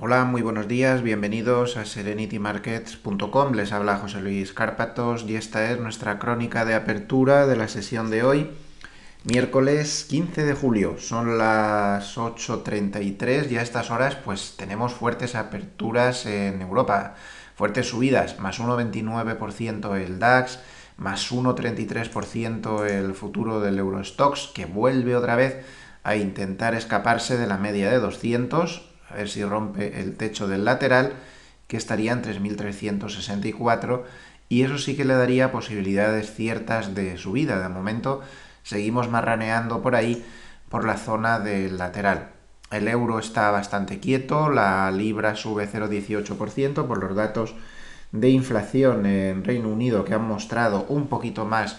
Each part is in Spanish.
Hola, muy buenos días, bienvenidos a serenitymarkets.com. Les habla José Luis Carpatos y esta es nuestra crónica de apertura de la sesión de hoy, miércoles 15 de julio. Son las 8.33 y a estas horas pues tenemos fuertes aperturas en Europa, fuertes subidas, más 1,29% el DAX, más 1,33% el futuro del Eurostox, que vuelve otra vez a intentar escaparse de la media de 200 a ver si rompe el techo del lateral, que estaría en 3.364 y eso sí que le daría posibilidades ciertas de subida. De momento seguimos marraneando por ahí, por la zona del lateral. El euro está bastante quieto, la libra sube 0,18% por los datos de inflación en Reino Unido que han mostrado un poquito más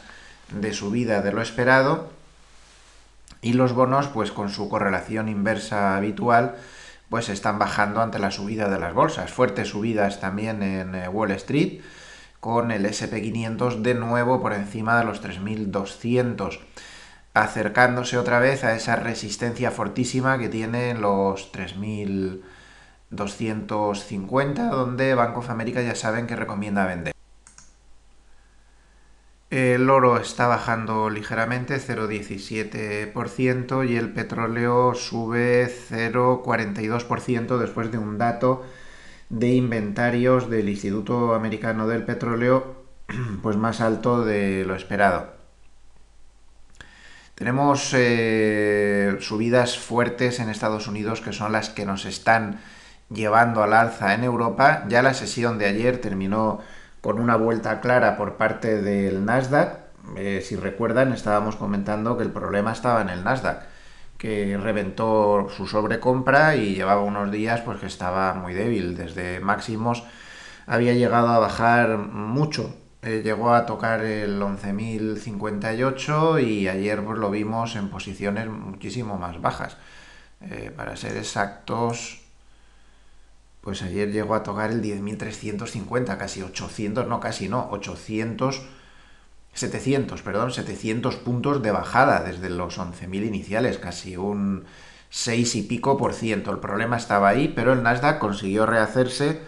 de subida de lo esperado y los bonos pues con su correlación inversa habitual pues están bajando ante la subida de las bolsas. Fuertes subidas también en eh, Wall Street, con el SP500 de nuevo por encima de los 3200 acercándose otra vez a esa resistencia fortísima que tienen los 3250, donde Banco of America ya saben que recomienda vender. El oro está bajando ligeramente, 0,17%, y el petróleo sube 0,42% después de un dato de inventarios del Instituto Americano del Petróleo pues más alto de lo esperado. Tenemos eh, subidas fuertes en Estados Unidos que son las que nos están llevando al alza en Europa. Ya la sesión de ayer terminó con una vuelta clara por parte del Nasdaq. Eh, si recuerdan, estábamos comentando que el problema estaba en el Nasdaq, que reventó su sobrecompra y llevaba unos días pues, que estaba muy débil. Desde máximos había llegado a bajar mucho. Eh, llegó a tocar el 11.058 y ayer pues, lo vimos en posiciones muchísimo más bajas. Eh, para ser exactos, pues ayer llegó a tocar el 10.350, casi 800, no casi no, 800, 700, perdón, 700 puntos de bajada desde los 11.000 iniciales, casi un 6 y pico por ciento. El problema estaba ahí, pero el Nasdaq consiguió rehacerse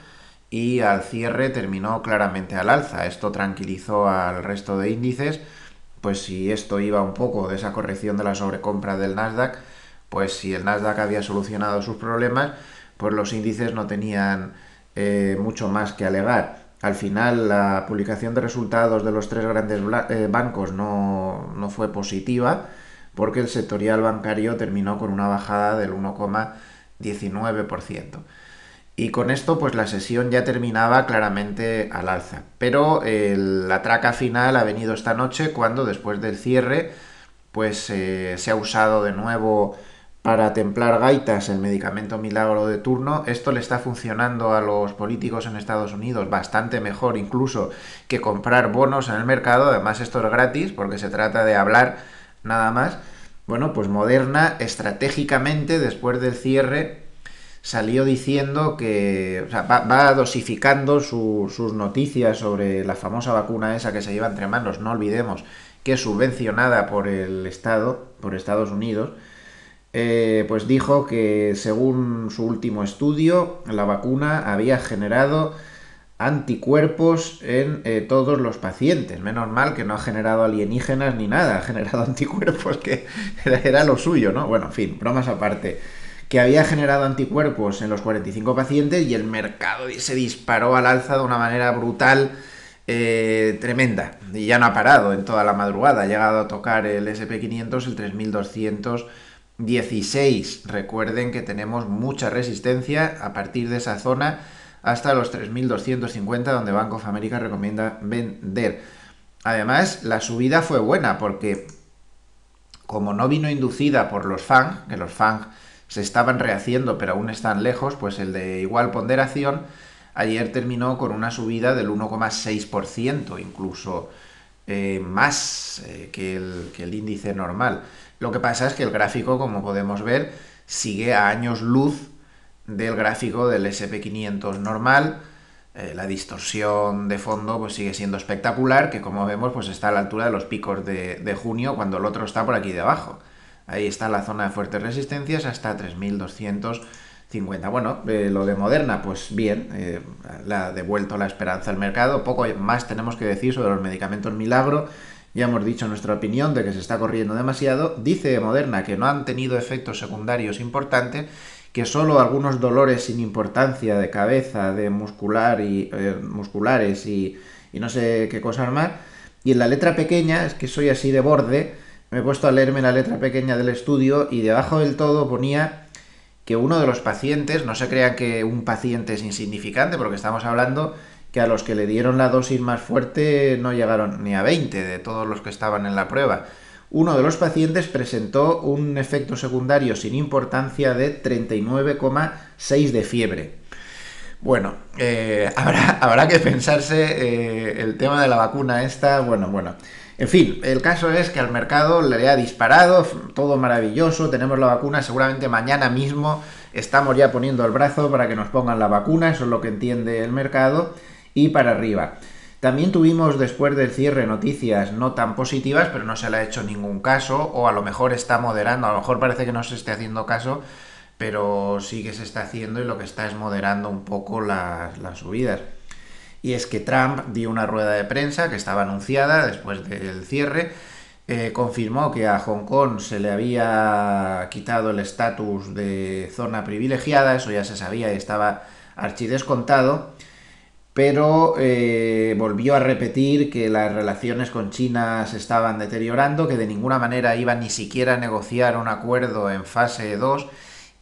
y al cierre terminó claramente al alza. Esto tranquilizó al resto de índices, pues si esto iba un poco de esa corrección de la sobrecompra del Nasdaq, pues si el Nasdaq había solucionado sus problemas, pues los índices no tenían eh, mucho más que alegar. Al final la publicación de resultados de los tres grandes eh, bancos no, fue positiva porque el sectorial bancario terminó con una bajada del 1,19%. Y con esto pues la sesión ya terminaba claramente al alza. Pero eh, la traca final ha venido esta noche cuando después del cierre pues se ha usado de nuevo para templar gaitas, el medicamento milagro de turno. Esto le está funcionando a los políticos en Estados Unidos bastante mejor incluso que comprar bonos en el mercado. Además esto es gratis porque se trata de hablar nada más. Bueno, pues Moderna estratégicamente después del cierre salió diciendo que va, dosificando sus noticias sobre la famosa vacuna esa que se lleva entre manos, no olvidemos que es subvencionada por el Estado, por Estados Unidos eh, pues dijo que según su último estudio, la vacuna había generado anticuerpos en eh, todos los pacientes. Menos mal que no ha generado alienígenas ni nada, ha generado anticuerpos que era lo suyo, ¿no? Bueno, en fin, bromas aparte. Que había generado anticuerpos en los 45 pacientes y el mercado se disparó al alza de una manera brutal, eh, tremenda. Y ya no ha parado en toda la madrugada, ha llegado a tocar el SP500, el 3200 16. Recuerden que tenemos mucha resistencia a partir de esa zona hasta los 3.250 donde Bank of America recomienda vender. Además, la subida fue buena porque como no vino inducida por los FANG, que los FANG se estaban rehaciendo pero aún están lejos, pues el de igual ponderación ayer terminó con una subida del 1,6% incluso eh, más eh, que, el, índice normal. Lo que pasa es que el gráfico, como podemos ver, sigue a años luz del gráfico del SP500 normal. Eh, la distorsión de fondo pues, sigue siendo espectacular, que como vemos pues, está a la altura de los picos de, de junio cuando el otro está por aquí debajo. Ahí está la zona de fuertes resistencias hasta 3200. Bueno, eh, lo de Moderna, pues bien, eh, la le ha devuelto la esperanza al mercado. Poco más tenemos que decir sobre los medicamentos milagro. Ya hemos dicho nuestra opinión de que se está corriendo demasiado. Dice Moderna que no han tenido efectos secundarios importantes, que solo algunos dolores sin importancia de cabeza, de muscular y eh, musculares y, y no sé qué cosa más. Y en la letra pequeña, es que soy así de borde, me he puesto a leerme la letra pequeña del estudio y debajo del todo ponía uno de los pacientes, no se crean que un paciente es insignificante, porque estamos hablando que a los que le dieron la dosis más fuerte no llegaron ni a 20 de todos los que estaban en la prueba. Uno de los pacientes presentó un efecto secundario sin importancia de 39,6 de fiebre. Bueno, eh, habrá, que pensarse eh, el tema de la vacuna esta. Bueno, bueno. En fin, el caso es que al mercado le ha disparado, todo maravilloso, tenemos la vacuna, seguramente mañana mismo estamos ya poniendo el brazo para que nos pongan la vacuna, eso es lo que entiende el mercado, y para arriba. También tuvimos después del cierre noticias no tan positivas, pero no se le ha hecho ningún caso, o a lo mejor está moderando, a lo mejor parece que no se esté haciendo caso, pero sí que se está haciendo y lo que está es moderando un poco las, las subidas y es que Trump dio una rueda de prensa que estaba anunciada después del cierre, eh, confirmó que a Hong Kong se le había quitado el estatus de zona privilegiada, eso ya se sabía y estaba archidescontado, pero eh, volvió a repetir que las relaciones con China se estaban deteriorando, que de ninguna manera iba ni siquiera a negociar un acuerdo en fase 2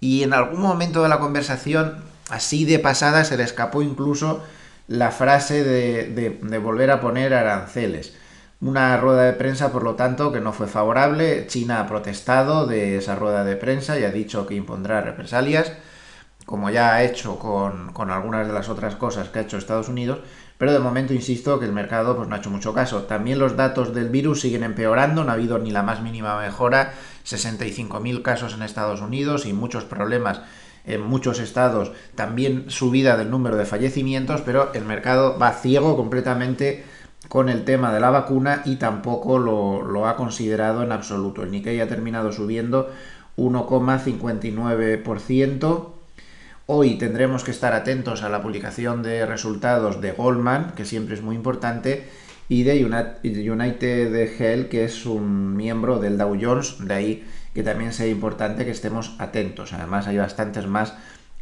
y en algún momento de la conversación, así de pasada, se le escapó incluso la frase de, volver a poner aranceles. Una rueda de prensa, por lo tanto, que no fue favorable. China ha protestado de esa rueda de prensa y ha dicho que impondrá represalias, como ya ha hecho con, algunas de las otras cosas que ha hecho Estados Unidos, pero de momento insisto que el mercado pues, no ha hecho mucho caso. También los datos del virus siguen empeorando, no ha habido ni la más mínima mejora, 65.000 casos en Estados Unidos y muchos problemas en muchos estados, también subida del número de fallecimientos, pero el mercado va ciego completamente con el tema de la vacuna y tampoco lo, ha considerado en absoluto. El Nikkei ha terminado subiendo 1,59%. Hoy tendremos que estar atentos a la publicación de resultados de Goldman, que siempre es muy importante, y de United Health, que es un miembro del Dow Jones, de ahí que también sea importante que estemos atentos. Además hay bastantes más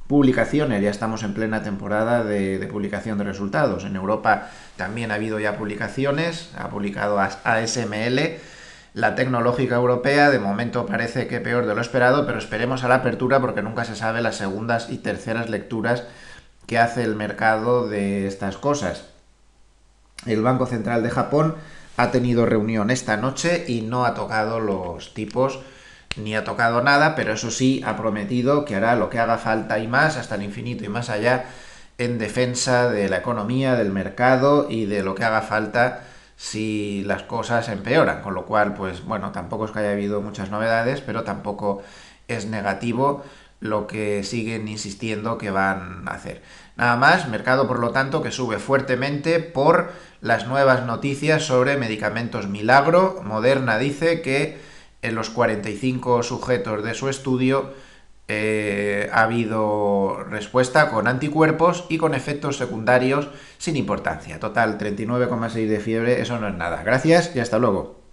publicaciones, ya estamos en plena temporada de, publicación de resultados. En Europa también ha habido ya publicaciones, ha publicado ASML, la tecnológica europea, de momento parece que peor de lo esperado, pero esperemos a la apertura porque nunca se sabe las segundas y terceras lecturas que hace el mercado de estas cosas. El Banco Central de Japón ha tenido reunión esta noche y no ha tocado los tipos ni ha tocado nada, pero eso sí ha prometido que hará lo que haga falta y más, hasta el infinito y más allá, en defensa de la economía, del mercado y de lo que haga falta si las cosas empeoran. Con lo cual, pues bueno, tampoco es que haya habido muchas novedades, pero tampoco es negativo lo que siguen insistiendo que van a hacer. Nada más, mercado por lo tanto que sube fuertemente por las nuevas noticias sobre medicamentos milagro. Moderna dice que en los 45 sujetos de su estudio eh, ha habido respuesta con anticuerpos y con efectos secundarios sin importancia. Total, 39,6 de fiebre, eso no es nada. Gracias y hasta luego.